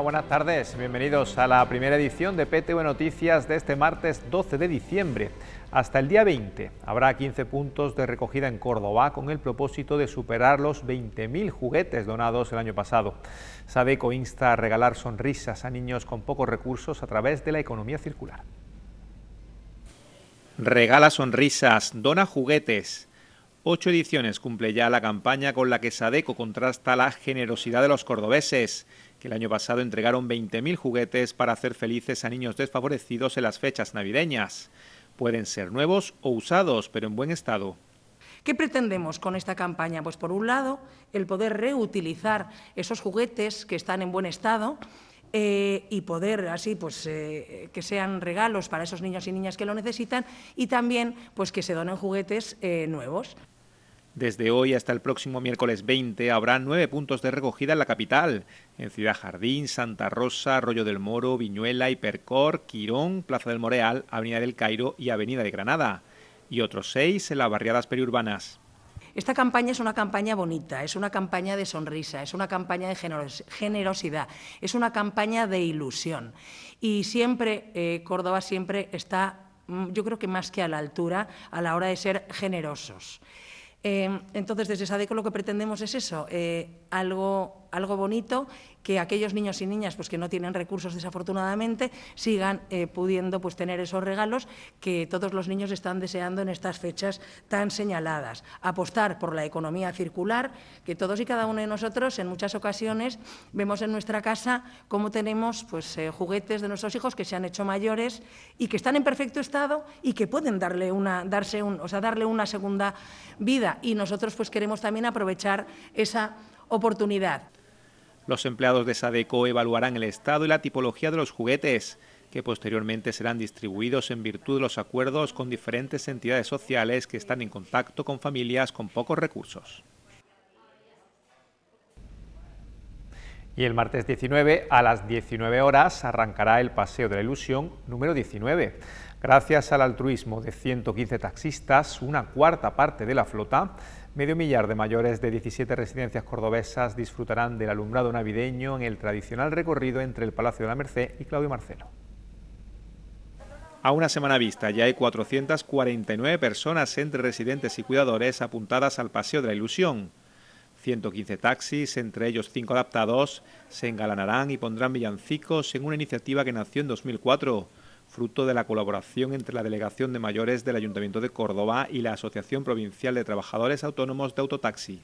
buenas tardes. Bienvenidos a la primera edición de PTV Noticias de este martes 12 de diciembre. Hasta el día 20 habrá 15 puntos de recogida en Córdoba con el propósito de superar los 20.000 juguetes donados el año pasado. Sadeco insta a regalar sonrisas a niños con pocos recursos a través de la economía circular. Regala sonrisas, dona juguetes. Ocho ediciones cumple ya la campaña con la que Sadeco contrasta la generosidad de los cordobeses que el año pasado entregaron 20.000 juguetes para hacer felices a niños desfavorecidos en las fechas navideñas. Pueden ser nuevos o usados, pero en buen estado. ¿Qué pretendemos con esta campaña? Pues por un lado, el poder reutilizar esos juguetes que están en buen estado eh, y poder así pues eh, que sean regalos para esos niños y niñas que lo necesitan y también pues que se donen juguetes eh, nuevos. Desde hoy hasta el próximo miércoles 20 habrá nueve puntos de recogida en la capital, en Ciudad Jardín, Santa Rosa, Arroyo del Moro, Viñuela, Hipercor, Quirón, Plaza del Moreal, Avenida del Cairo y Avenida de Granada, y otros seis en las barriadas periurbanas. Esta campaña es una campaña bonita, es una campaña de sonrisa, es una campaña de generosidad, es una campaña de ilusión. Y siempre, eh, Córdoba siempre está, mm, yo creo que más que a la altura, a la hora de ser generosos. Em, entonces, desde SADECO lo que pretendemos es eso, eh, algo algo bonito que aquellos niños y niñas pues, que no tienen recursos desafortunadamente sigan eh, pudiendo pues, tener esos regalos que todos los niños están deseando en estas fechas tan señaladas. Apostar por la economía circular, que todos y cada uno de nosotros en muchas ocasiones vemos en nuestra casa cómo tenemos pues, eh, juguetes de nuestros hijos que se han hecho mayores y que están en perfecto estado y que pueden darle una, darse un, o sea, darle una segunda vida. Y nosotros pues, queremos también aprovechar esa oportunidad. Los empleados de Sadeco evaluarán el estado y la tipología de los juguetes, que posteriormente serán distribuidos en virtud de los acuerdos con diferentes entidades sociales que están en contacto con familias con pocos recursos. Y el martes 19 a las 19 horas arrancará el Paseo de la Ilusión número 19. Gracias al altruismo de 115 taxistas, una cuarta parte de la flota, medio millar de mayores de 17 residencias cordobesas disfrutarán del alumbrado navideño en el tradicional recorrido entre el Palacio de la Merced y Claudio Marcelo. A una semana vista ya hay 449 personas entre residentes y cuidadores apuntadas al Paseo de la Ilusión. 115 taxis, entre ellos 5 adaptados, se engalanarán y pondrán villancicos en una iniciativa que nació en 2004 fruto de la colaboración entre la Delegación de Mayores del Ayuntamiento de Córdoba y la Asociación Provincial de Trabajadores Autónomos de Autotaxi.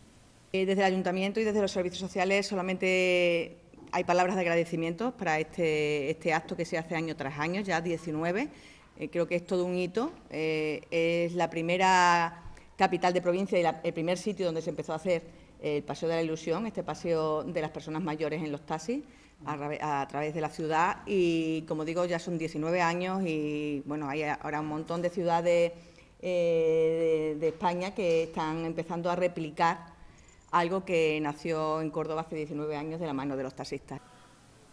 Eh, desde el Ayuntamiento y desde los servicios sociales solamente hay palabras de agradecimiento para este, este acto que se hace año tras año, ya 19. Eh, creo que es todo un hito. Eh, es la primera capital de provincia y el primer sitio donde se empezó a hacer el Paseo de la Ilusión, este paseo de las personas mayores en los taxis a, través de la ciudad y, como digo, ya son 19 años y, bueno, hay ahora un montón de ciudades eh, de, España que están empezando a replicar algo que nació en Córdoba hace 19 años de la mano de los taxistas.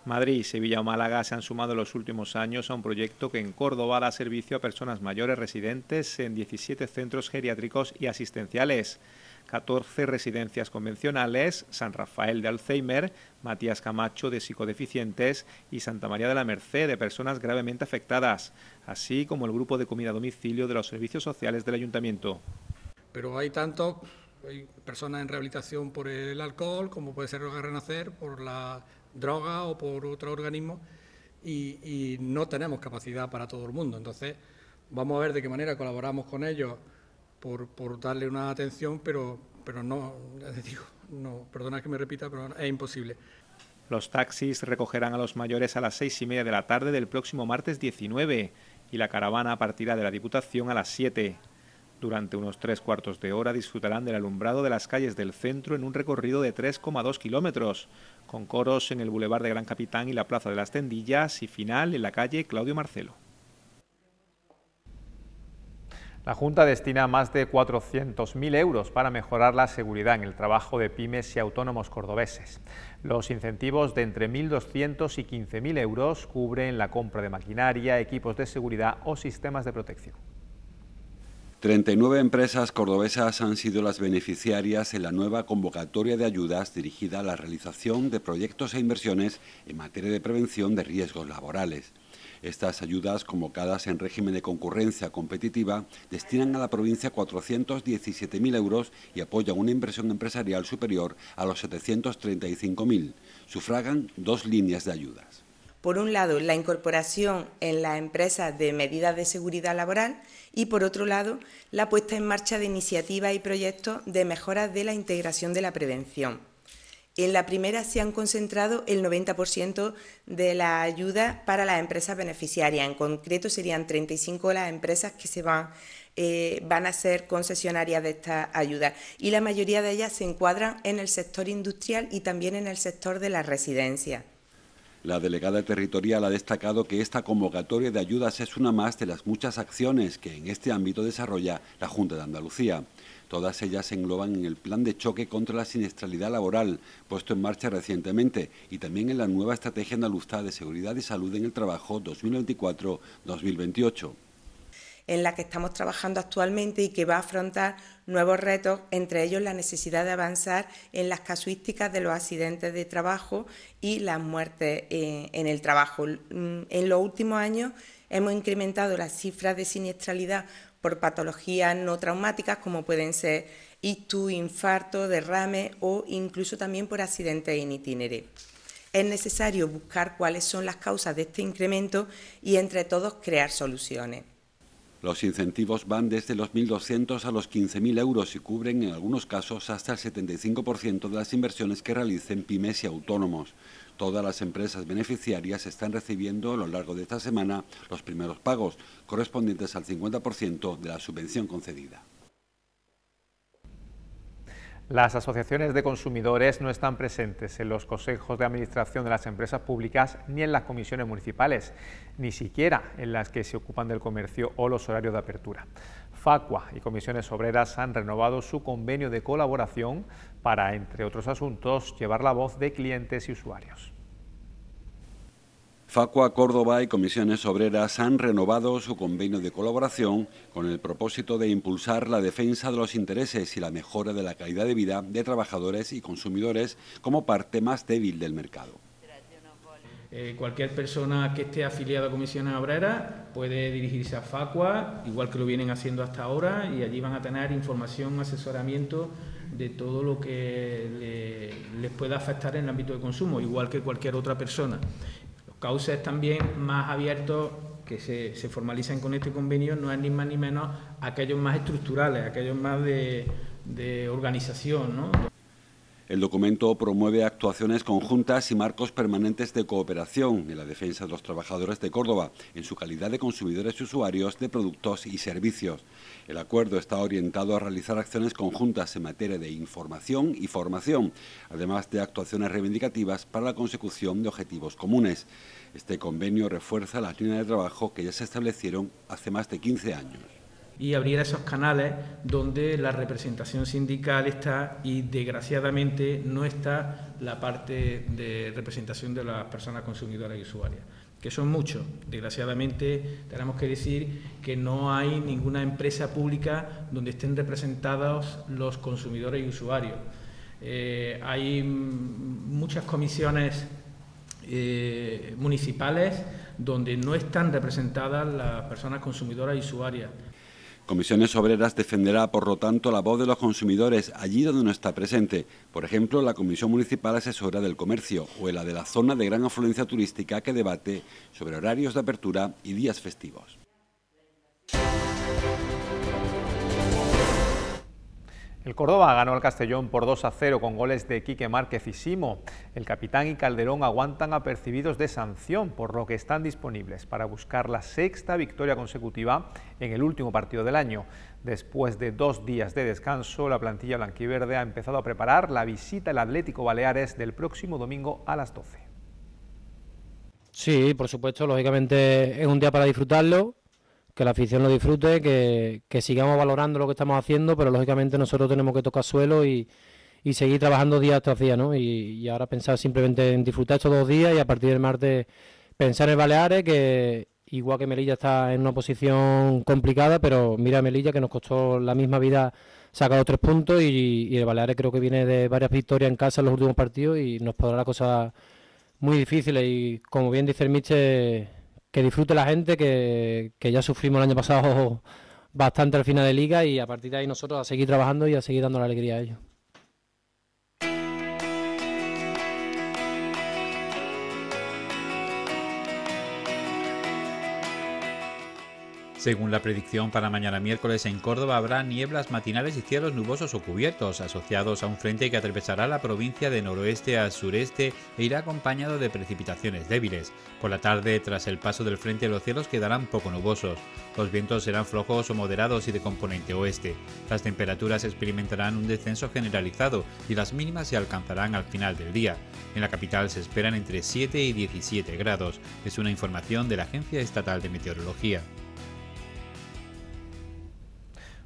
Madrid, Sevilla o Málaga se han sumado en los últimos años a un proyecto que en Córdoba da servicio a personas mayores residentes en 17 centros geriátricos y asistenciales. 14 residencias convencionales, San Rafael de Alzheimer, Matías Camacho de psicodeficientes y Santa María de la Merced de personas gravemente afectadas, así como el grupo de comida a domicilio de los servicios sociales del ayuntamiento. Pero hay tanto, personas en rehabilitación por el alcohol, como puede ser el Renacer, por la droga o por otro organismo y, no tenemos capacidad para todo el mundo. Entonces, vamos a ver de qué manera colaboramos con ellos por, darle una atención, pero, pero no, digo, no, perdona que me repita, pero es imposible. Los taxis recogerán a los mayores a las seis y media de la tarde del próximo martes 19 y la caravana partirá de la Diputación a las siete. Durante unos tres cuartos de hora disfrutarán del alumbrado de las calles del centro en un recorrido de 3,2 kilómetros, con coros en el Boulevard de Gran Capitán y la Plaza de las Tendillas y final en la calle Claudio Marcelo. La Junta destina más de 400.000 euros para mejorar la seguridad en el trabajo de pymes y autónomos cordobeses. Los incentivos de entre 1.200 y 15.000 euros cubren la compra de maquinaria, equipos de seguridad o sistemas de protección. 39 empresas cordobesas han sido las beneficiarias en la nueva convocatoria de ayudas dirigida a la realización de proyectos e inversiones en materia de prevención de riesgos laborales. Estas ayudas, convocadas en régimen de concurrencia competitiva, destinan a la provincia 417.000 euros y apoyan una inversión empresarial superior a los 735.000. Sufragan dos líneas de ayudas por un lado, la incorporación en las empresas de medidas de seguridad laboral y, por otro lado, la puesta en marcha de iniciativas y proyectos de mejora de la integración de la prevención. En la primera se han concentrado el 90% de la ayuda para las empresas beneficiarias. En concreto, serían 35 las empresas que se van, eh, van a ser concesionarias de esta ayuda. Y la mayoría de ellas se encuadran en el sector industrial y también en el sector de las residencias. La delegada territorial ha destacado que esta convocatoria de ayudas es una más de las muchas acciones que en este ámbito desarrolla la Junta de Andalucía. Todas ellas se engloban en el plan de choque contra la siniestralidad laboral, puesto en marcha recientemente, y también en la nueva Estrategia Andaluza de Seguridad y Salud en el Trabajo 2024-2028 en la que estamos trabajando actualmente y que va a afrontar nuevos retos, entre ellos la necesidad de avanzar en las casuísticas de los accidentes de trabajo y las muertes eh, en el trabajo. Mm, en los últimos años hemos incrementado las cifras de siniestralidad por patologías no traumáticas como pueden ser itu infarto, derrame o incluso también por accidentes en itinere. Es necesario buscar cuáles son las causas de este incremento y entre todos crear soluciones. Los incentivos van desde los 1.200 a los 15.000 euros y cubren en algunos casos hasta el 75% de las inversiones que realicen pymes y autónomos. Todas las empresas beneficiarias están recibiendo a lo largo de esta semana los primeros pagos, correspondientes al 50% de la subvención concedida. Las asociaciones de consumidores no están presentes en los consejos de administración de las empresas públicas ni en las comisiones municipales, ni siquiera en las que se ocupan del comercio o los horarios de apertura. Facua y Comisiones Obreras han renovado su convenio de colaboración para, entre otros asuntos, llevar la voz de clientes y usuarios. Facua Córdoba y Comisiones Obreras han renovado su convenio de colaboración con el propósito de impulsar la defensa de los intereses y la mejora de la calidad de vida de trabajadores y consumidores como parte más débil del mercado. Eh, cualquier persona que esté afiliada a Comisiones Obreras puede dirigirse a Facua, igual que lo vienen haciendo hasta ahora, y allí van a tener información, asesoramiento de todo lo que les pueda afectar en el ámbito de consumo, igual que cualquier otra persona. Causes también más abiertos que se, se, formalizan con este convenio no es ni más ni menos aquellos más estructurales, aquellos más de, de organización, ¿no? El documento promueve actuaciones conjuntas y marcos permanentes de cooperación en la defensa de los trabajadores de Córdoba, en su calidad de consumidores y usuarios de productos y servicios. El acuerdo está orientado a realizar acciones conjuntas en materia de información y formación, además de actuaciones reivindicativas para la consecución de objetivos comunes. Este convenio refuerza las líneas de trabajo que ya se establecieron hace más de 15 años y abrir esos canales donde la representación sindical está y desgraciadamente no está la parte de representación de las personas consumidoras y usuarias que son muchos. Desgraciadamente, tenemos que decir que no hay ninguna empresa pública donde estén representados los consumidores y usuarios. Eh, hay muchas comisiones eh, municipales donde no están representadas las personas consumidoras y usuarias. Comisiones Obreras defenderá, por lo tanto, la voz de los consumidores allí donde no está presente, por ejemplo, la Comisión Municipal Asesora del Comercio o la de la zona de gran afluencia turística que debate sobre horarios de apertura y días festivos. El Córdoba ganó al Castellón por 2 a 0 con goles de Quique Márquez y Simo. El capitán y Calderón aguantan apercibidos de sanción, por lo que están disponibles para buscar la sexta victoria consecutiva en el último partido del año. Después de dos días de descanso, la plantilla blanquiverde ha empezado a preparar la visita al Atlético Baleares del próximo domingo a las 12. Sí, por supuesto, lógicamente es un día para disfrutarlo, que la afición lo disfrute, que, que, sigamos valorando lo que estamos haciendo, pero lógicamente nosotros tenemos que tocar suelo y, y seguir trabajando día tras día, ¿no? Y, ahora pensar simplemente en disfrutar estos dos días y a partir del martes pensar en Baleares, que igual que Melilla está en una posición complicada, pero mira Melilla que nos costó la misma vida sacar otros tres puntos y, el Baleares creo que viene de varias victorias en casa en los últimos partidos y nos podrá la cosa muy difíciles y como bien dice el que disfrute la gente, que, que ya sufrimos el año pasado bastante al final de liga y a partir de ahí nosotros a seguir trabajando y a seguir dando la alegría a ellos. Según la predicción para mañana miércoles en Córdoba habrá nieblas matinales y cielos nubosos o cubiertos asociados a un frente que atravesará la provincia de noroeste a sureste e irá acompañado de precipitaciones débiles. Por la tarde, tras el paso del frente, los cielos quedarán poco nubosos. Los vientos serán flojos o moderados y de componente oeste. Las temperaturas experimentarán un descenso generalizado y las mínimas se alcanzarán al final del día. En la capital se esperan entre 7 y 17 grados. Es una información de la Agencia Estatal de Meteorología.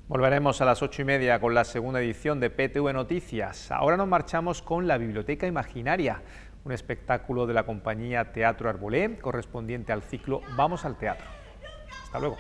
Volveremos a las ocho y media con la segunda edición de PTV Noticias. Ahora nos marchamos con la Biblioteca Imaginaria, un espectáculo de la compañía Teatro Arbolé correspondiente al ciclo Vamos al Teatro. Hasta luego.